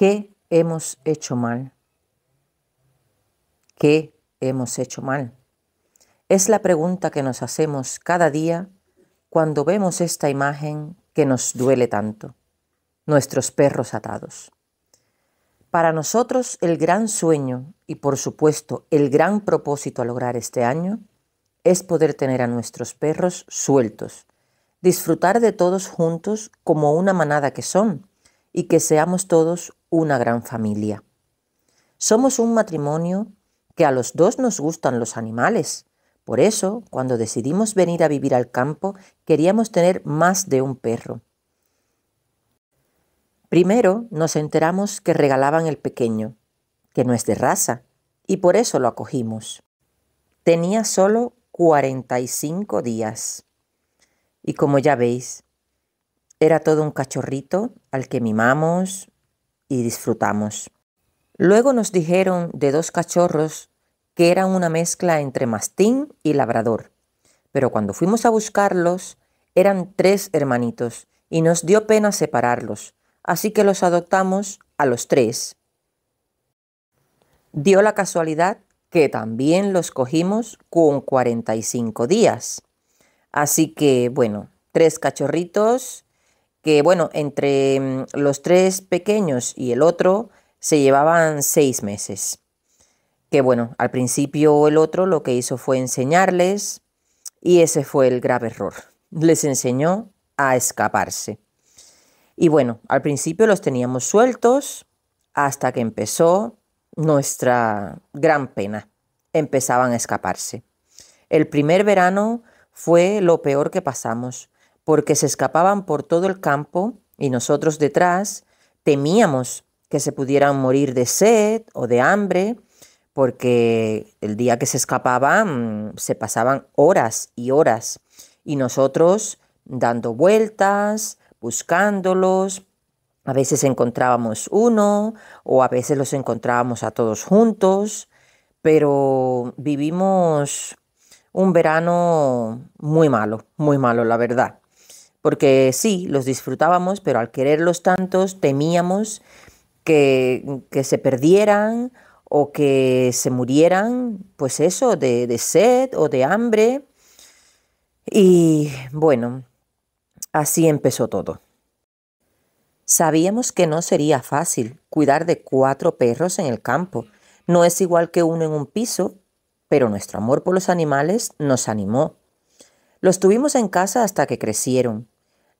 ¿Qué hemos hecho mal? ¿Qué hemos hecho mal? Es la pregunta que nos hacemos cada día cuando vemos esta imagen que nos duele tanto, nuestros perros atados. Para nosotros el gran sueño y por supuesto el gran propósito a lograr este año es poder tener a nuestros perros sueltos, disfrutar de todos juntos como una manada que son y que seamos todos una gran familia. Somos un matrimonio que a los dos nos gustan los animales. Por eso, cuando decidimos venir a vivir al campo, queríamos tener más de un perro. Primero nos enteramos que regalaban el pequeño, que no es de raza, y por eso lo acogimos. Tenía solo 45 días. Y como ya veis, era todo un cachorrito al que mimamos, y disfrutamos. Luego nos dijeron de dos cachorros que eran una mezcla entre mastín y labrador, pero cuando fuimos a buscarlos eran tres hermanitos y nos dio pena separarlos, así que los adoptamos a los tres. Dio la casualidad que también los cogimos con 45 días. Así que, bueno, tres cachorritos que bueno, entre mm, los tres pequeños y el otro se llevaban seis meses. Que bueno, al principio el otro lo que hizo fue enseñarles y ese fue el grave error. Les enseñó a escaparse. Y bueno, al principio los teníamos sueltos hasta que empezó nuestra gran pena. Empezaban a escaparse. El primer verano fue lo peor que pasamos porque se escapaban por todo el campo y nosotros detrás temíamos que se pudieran morir de sed o de hambre, porque el día que se escapaban mm, se pasaban horas y horas y nosotros dando vueltas, buscándolos. A veces encontrábamos uno o a veces los encontrábamos a todos juntos, pero vivimos un verano muy malo, muy malo, la verdad porque sí, los disfrutábamos, pero al quererlos tantos temíamos que, se perdieran o que se murieran, pues eso, de sed o de hambre. Y bueno, así empezó todo. Sabíamos que no sería fácil cuidar de cuatro perros en el campo. No es igual que uno en un piso, pero nuestro amor por los animales nos animó. Los tuvimos en casa hasta que crecieron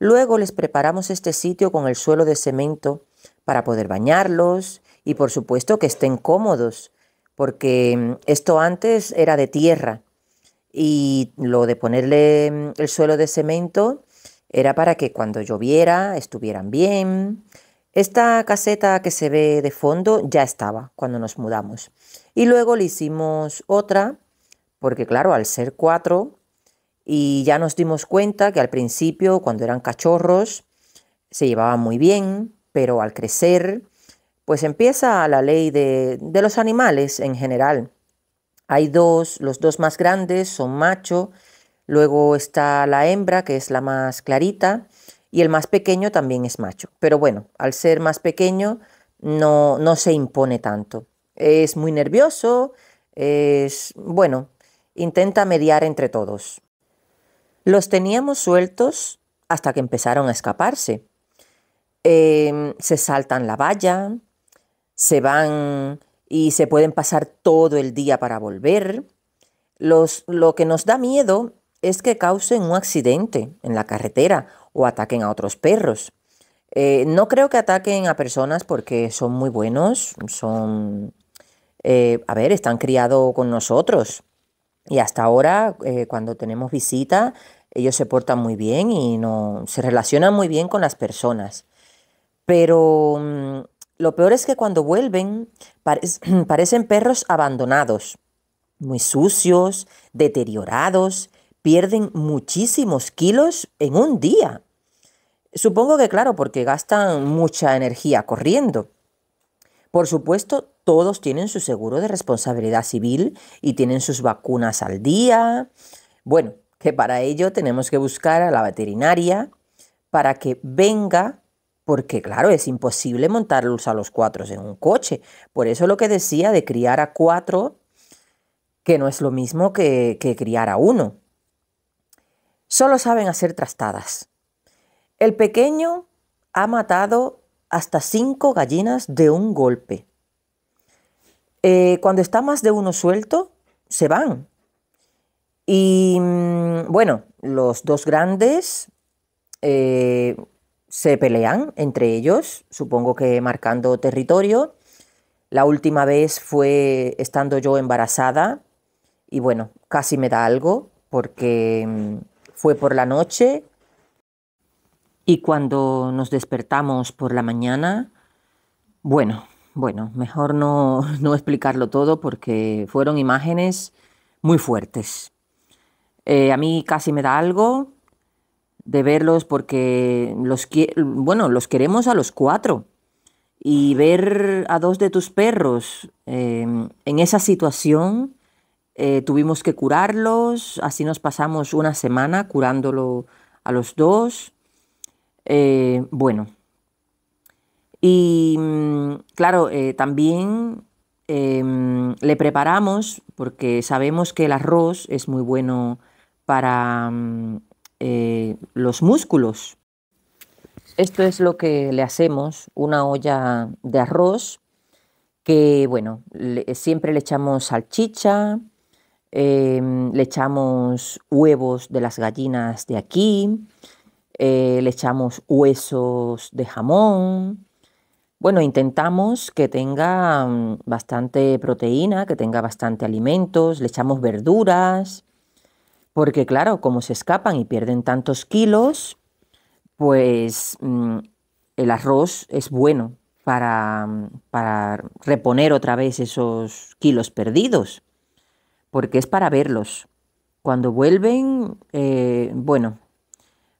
Luego les preparamos este sitio con el suelo de cemento para poder bañarlos y por supuesto que estén cómodos, porque mm, esto antes era de tierra y lo de ponerle mm, el suelo de cemento era para que cuando lloviera estuvieran bien. Esta caseta que se ve de fondo ya estaba cuando nos mudamos. Y luego le hicimos otra, porque claro, al ser cuatro, y ya nos dimos cuenta que al principio, cuando eran cachorros, se llevaban muy bien, pero al crecer, pues empieza la ley de, de los animales en general. Hay dos, los dos más grandes son macho, luego está la hembra, que es la más clarita, y el más pequeño también es macho. Pero bueno, al ser más pequeño no, no se impone tanto. Es muy nervioso, es bueno, intenta mediar entre todos. Los teníamos sueltos hasta que empezaron a escaparse. Em, se saltan la valla, se van y se pueden pasar todo el día para volver. lo que nos da miedo es que causen un accidente en la carretera o ataquen a otros perros. Eh, no creo que ataquen a personas porque son muy buenos, son, eh, a ver, están criados con nosotros. Y hasta ahora, eh, cuando tenemos visita, ellos se portan muy bien y no, se relacionan muy bien con las personas. Pero mm, lo peor es que cuando vuelven parecen perros abandonados, muy sucios, deteriorados, pierden muchísimos kilos en un día. Supongo que claro, porque gastan mucha energía corriendo. Por supuesto, todos tienen su seguro de responsabilidad civil y tienen sus vacunas al día. Bueno, que para ello tenemos que buscar a la veterinaria para que venga, porque claro, es imposible montarlos a los cuatro en un coche. Por eso lo que decía de criar a cuatro, que no es lo mismo que, criar a uno. Solo saben hacer trastadas. El pequeño ha matado hasta cinco gallinas de un golpe. Eh, cuando está más de uno suelto, se van. Y mm, bueno, los dos grandes eh, se pelean entre ellos, supongo que marcando territorio. La última vez fue estando yo embarazada y bueno, casi me da algo porque mm, fue por la noche y cuando nos despertamos por la mañana, bueno, bueno, mejor no, explicarlo todo porque fueron imágenes muy fuertes. Eh, a mí casi me da algo de verlos porque los, bueno, los queremos a los cuatro. Y ver a dos de tus perros em, en esa situación, eh, tuvimos que curarlos, así nos pasamos una semana curándolo a los dos. Eh, bueno, y mm, claro, eh, también em, le preparamos, porque sabemos que el arroz es muy bueno para mm, eh, los músculos. Esto es lo que le hacemos, una olla de arroz, que bueno, siempre le echamos salchicha, em, le echamos huevos de las gallinas de aquí, eh, le echamos huesos de jamón. Bueno, intentamos que tenga mm, bastante proteína, que tenga bastante alimentos, le echamos verduras, porque claro, como se escapan y pierden tantos kilos, pues mm, el arroz es bueno para, mm, para reponer otra vez esos kilos perdidos, porque es para verlos. Cuando vuelven, eh, bueno,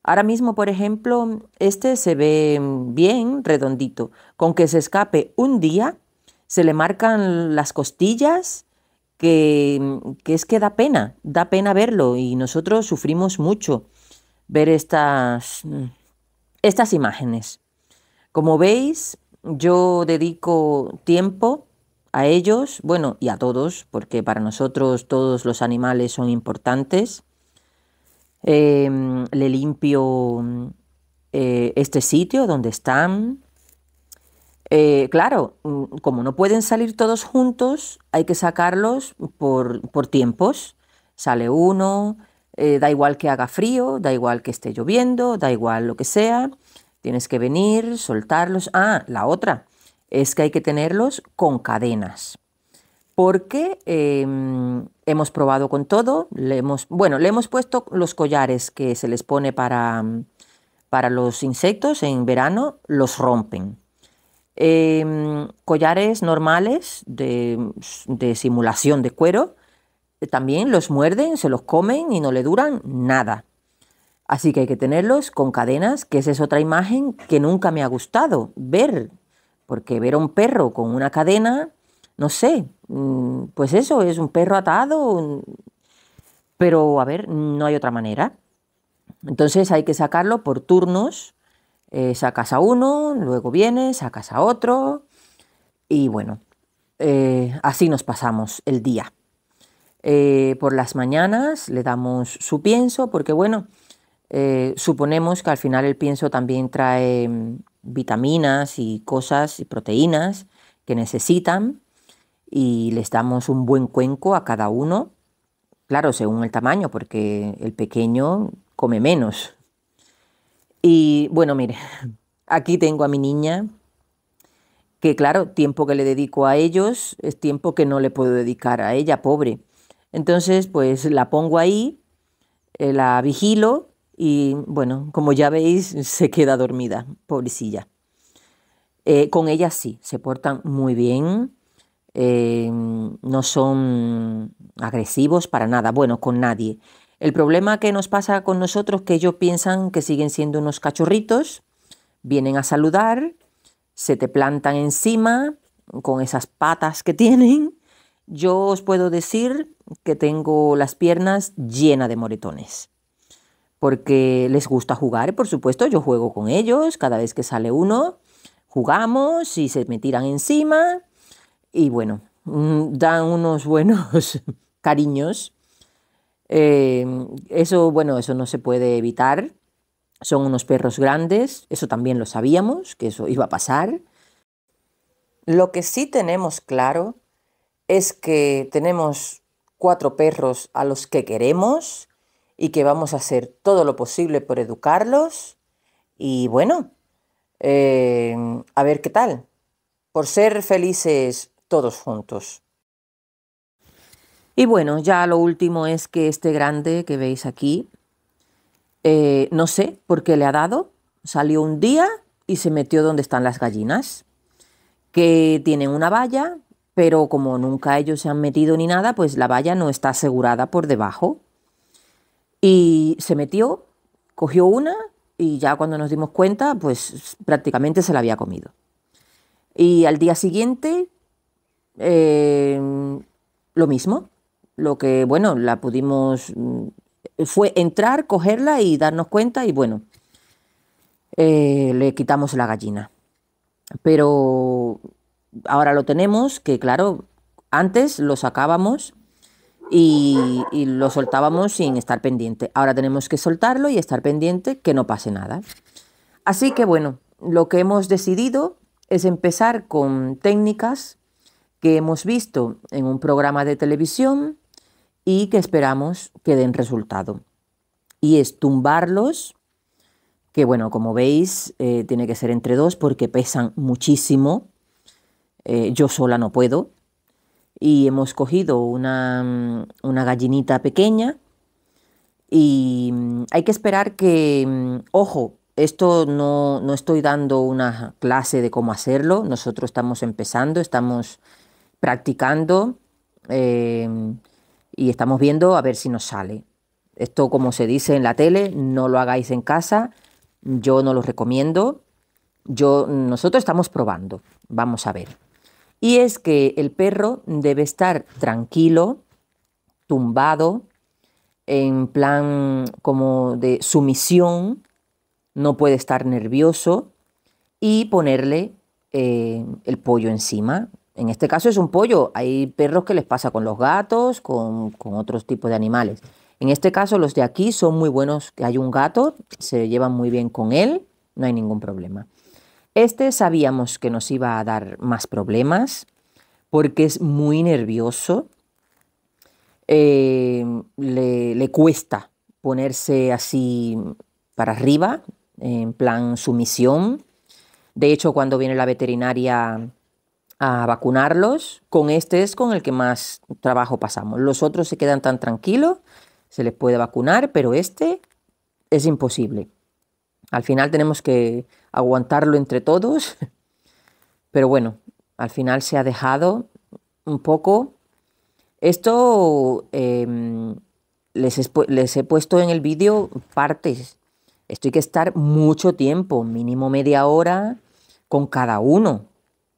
Ahora mismo, por ejemplo, este se ve bien redondito. Con que se escape un día, se le marcan las costillas, que, es que da pena, da pena verlo y nosotros sufrimos mucho ver estas, estas imágenes. Como veis, yo dedico tiempo a ellos, bueno, y a todos, porque para nosotros todos los animales son importantes Em, le limpio eh, este sitio donde están. Eh, claro, mm, como no pueden salir todos juntos, hay que sacarlos por, por tiempos. Sale uno, eh, da igual que haga frío, da igual que esté lloviendo, da igual lo que sea. Tienes que venir, soltarlos. Ah, la otra es que hay que tenerlos con cadenas porque em, hemos probado con todo, le hemos, bueno, le hemos puesto los collares que se les pone para, para los insectos en verano, los rompen. Em, collares normales de, de, simulación de cuero, eh, también los muerden, se los comen y no le duran nada. Así que hay que tenerlos con cadenas, que esa es otra imagen que nunca me ha gustado ver, porque ver a un perro con una cadena no sé, mm, pues eso, es un perro atado, pero a ver, no hay otra manera. Entonces hay que sacarlo por turnos, eh, sacas a uno, luego vienes, sacas a otro, y bueno, eh, así nos pasamos el día. Eh, por las mañanas le damos su pienso, porque bueno, suponemos que al final el pienso también trae mm, vitaminas y cosas y proteínas que necesitan y les damos un buen cuenco a cada uno, claro, según el tamaño, porque el pequeño come menos. Y bueno, mire, aquí tengo a mi niña, que claro, tiempo que le dedico a ellos es tiempo que no le puedo dedicar a ella, pobre. Entonces, pues la pongo ahí, eh, la vigilo y bueno, como ya veis, se queda dormida, pobrecilla. Eh, con ella sí, se portan muy bien, Em, no son agresivos para nada, bueno, con nadie. El problema que nos pasa con nosotros es que ellos piensan que siguen siendo unos cachorritos, vienen a saludar, se te plantan encima con esas patas que tienen. Yo os puedo decir que tengo las piernas llenas de moretones, porque les gusta jugar, por supuesto, yo juego con ellos, cada vez que sale uno, jugamos y se me tiran encima y bueno, mm, dan unos buenos cariños. Eh, eso, bueno, eso no se puede evitar. Son unos perros grandes, eso también lo sabíamos, que eso iba a pasar. Lo que sí tenemos claro es que tenemos cuatro perros a los que queremos y que vamos a hacer todo lo posible por educarlos. Y bueno, eh, a ver qué tal. Por ser felices todos juntos. Y bueno, ya lo último es que este grande que veis aquí, eh, no sé por qué le ha dado, salió un día y se metió donde están las gallinas, que tienen una valla, pero como nunca ellos se han metido ni nada, pues la valla no está asegurada por debajo. Y se metió, cogió una y ya cuando nos dimos cuenta, pues prácticamente se la había comido. Y al día siguiente Em, lo mismo. Lo que, bueno, la pudimos, mm, fue entrar, cogerla y darnos cuenta y bueno, eh, le quitamos la gallina. Pero ahora lo tenemos, que claro, antes lo sacábamos y, y, lo soltábamos sin estar pendiente. Ahora tenemos que soltarlo y estar pendiente que no pase nada. Así que bueno, lo que hemos decidido es empezar con técnicas que hemos visto en un programa de televisión y que esperamos que den resultado. Y es tumbarlos, que bueno, como veis, eh, tiene que ser entre dos porque pesan muchísimo. Eh, yo sola no puedo. Y hemos cogido una, mm, gallinita pequeña y mm, hay que esperar que, mm, ojo, esto no, no, estoy dando una clase de cómo hacerlo, nosotros estamos empezando, estamos practicando eh, y estamos viendo a ver si nos sale. Esto, como se dice en la tele, no lo hagáis en casa, yo no lo recomiendo. Yo, nosotros estamos probando, vamos a ver. Y es que el perro debe estar tranquilo, tumbado, en plan como de sumisión, no puede estar nervioso y ponerle eh, el pollo encima, en este caso es un pollo. Hay perros que les pasa con los gatos, con, otros tipos de animales. En este caso los de aquí son muy buenos. Hay un gato, se llevan muy bien con él, no hay ningún problema. Este sabíamos que nos iba a dar más problemas porque es muy nervioso. Eh, le, le, cuesta ponerse así para arriba, en plan sumisión. De hecho, cuando viene la veterinaria a vacunarlos, con este es con el que más trabajo pasamos. Los otros se quedan tan tranquilos, se les puede vacunar, pero este es imposible. Al final tenemos que aguantarlo entre todos, pero bueno, al final se ha dejado un poco. Esto em, les, les he puesto en el vídeo partes. Esto hay que estar mucho tiempo, mínimo media hora, con cada uno,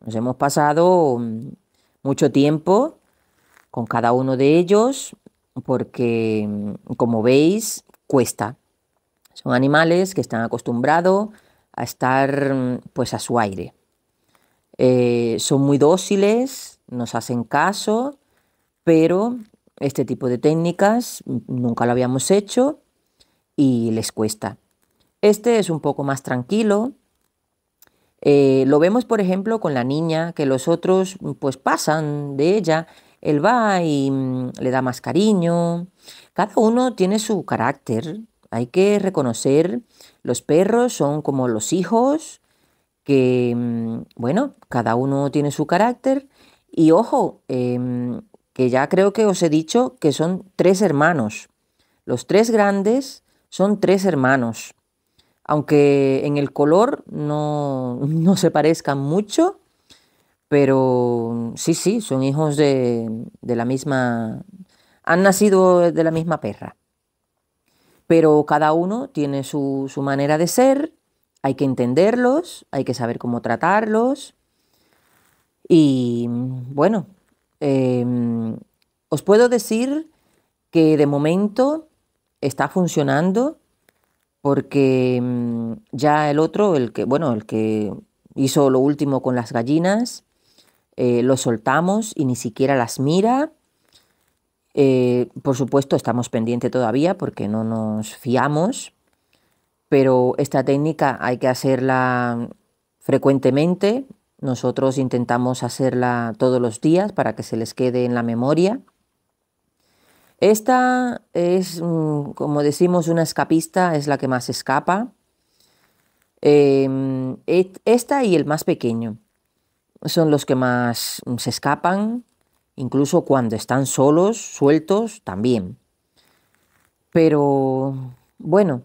nos hemos pasado mm, mucho tiempo con cada uno de ellos porque, mm, como veis, cuesta. Son animales que están acostumbrados a estar mm, pues a su aire. Eh, son muy dóciles, nos hacen caso, pero este tipo de técnicas nunca lo habíamos hecho y les cuesta. Este es un poco más tranquilo, eh, lo vemos, por ejemplo, con la niña, que los otros mm, pues pasan de ella. Él va y mm, le da más cariño. Cada uno tiene su carácter. Hay que reconocer, los perros son como los hijos, que, mm, bueno, cada uno tiene su carácter. Y ojo, em, que ya creo que os he dicho que son tres hermanos. Los tres grandes son tres hermanos aunque en el color no, se parezcan mucho, pero sí, sí, son hijos de, la misma, han nacido de la misma perra. Pero cada uno tiene su, manera de ser, hay que entenderlos, hay que saber cómo tratarlos. Y bueno, em, os puedo decir que de momento está funcionando porque mm, ya el otro, el que, bueno, el que hizo lo último con las gallinas, eh, lo soltamos y ni siquiera las mira. Eh, por supuesto, estamos pendientes todavía porque no nos fiamos, pero esta técnica hay que hacerla frecuentemente. Nosotros intentamos hacerla todos los días para que se les quede en la memoria. Esta es, mm, como decimos, una escapista, es la que más escapa. Em, esta y el más pequeño son los que más mm, se escapan, incluso cuando están solos, sueltos también. Pero bueno,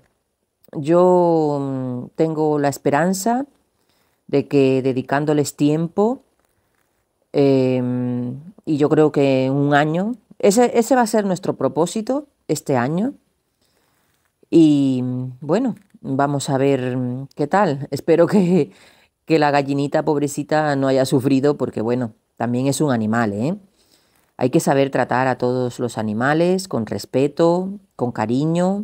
yo mm, tengo la esperanza de que dedicándoles tiempo, eh, y yo creo que un año, ese, ese va a ser nuestro propósito este año. Y bueno, vamos a ver mm, qué tal. Espero que, que la gallinita pobrecita no haya sufrido porque bueno, también es un animal, ¿eh? Hay que saber tratar a todos los animales con respeto, con cariño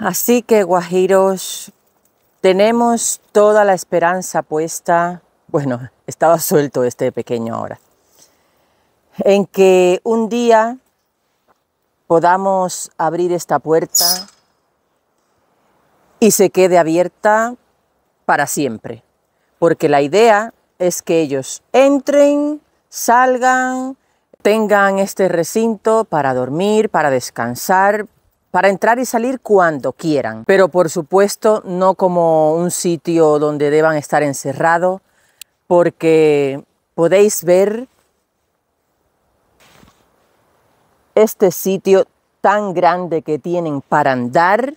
Así que, guajiros, tenemos toda la esperanza puesta, bueno, estaba suelto este pequeño ahora, en que un día podamos abrir esta puerta y se quede abierta para siempre, porque la idea es que ellos entren, salgan, tengan este recinto para dormir, para descansar, para entrar y salir cuando quieran, pero por supuesto no como un sitio donde deban estar encerrados, porque podéis ver este sitio tan grande que tienen para andar,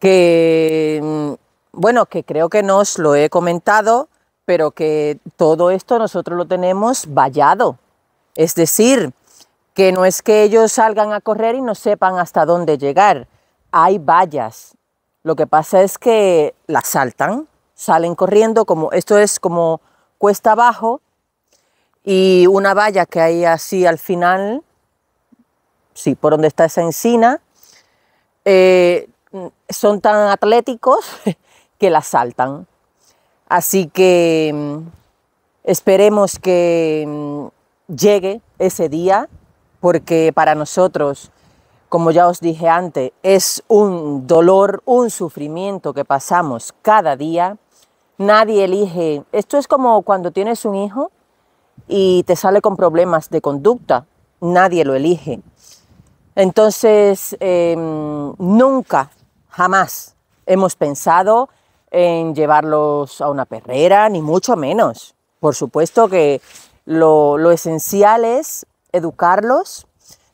que, mm, bueno, que creo que no os lo he comentado, pero que todo esto nosotros lo tenemos vallado. Es decir, que no es que ellos salgan a correr y no sepan hasta dónde llegar. Hay vallas. Lo que pasa es que las saltan, salen corriendo, como esto es como cuesta abajo y una valla que hay así al final, sí, por donde está esa encina, eh, son tan atléticos que las saltan. Así que mm, esperemos que mm, llegue ese día porque para nosotros, como ya os dije antes, es un dolor, un sufrimiento que pasamos cada día. Nadie elige. Esto es como cuando tienes un hijo y te sale con problemas de conducta. Nadie lo elige. Entonces, em, nunca, jamás hemos pensado en llevarlos a una perrera, ni mucho menos. Por supuesto que lo esencial es educarlos.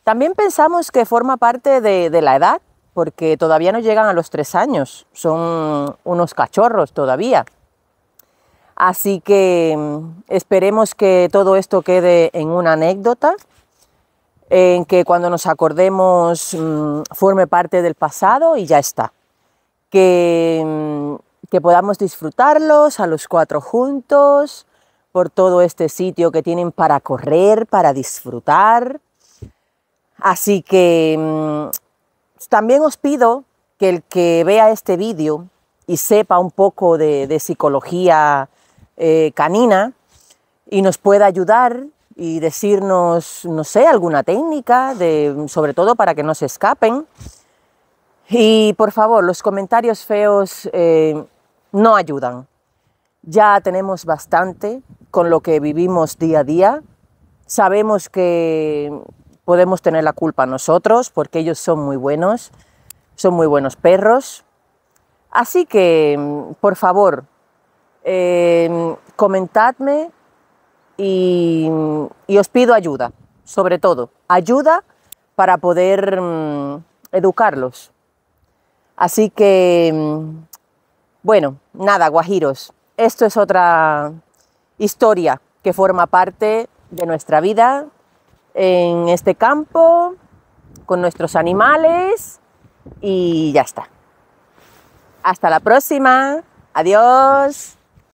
También pensamos que forma parte de, la edad, porque todavía no llegan a los tres años, son unos cachorros todavía. Así que mm, esperemos que todo esto quede en una anécdota, en que cuando nos acordemos mm, forme parte del pasado y ya está. Que, mm, que podamos disfrutarlos a los cuatro juntos, por todo este sitio que tienen para correr, para disfrutar. Así que mm, también os pido que el que vea este vídeo y sepa un poco de, psicología eh, canina y nos pueda ayudar y decirnos, no sé, alguna técnica, sobre todo para que no se escapen. Y por favor, los comentarios feos eh, no ayudan. Ya tenemos bastante con lo que vivimos día a día. Sabemos que podemos tener la culpa nosotros porque ellos son muy buenos, son muy buenos perros. Así que, por favor, em, comentadme y, os pido ayuda, sobre todo, ayuda para poder mm, educarlos. Así que, mm, bueno, nada, guajiros, esto es otra historia que forma parte de nuestra vida en este campo, con nuestros animales y ya está. Hasta la próxima. Adiós.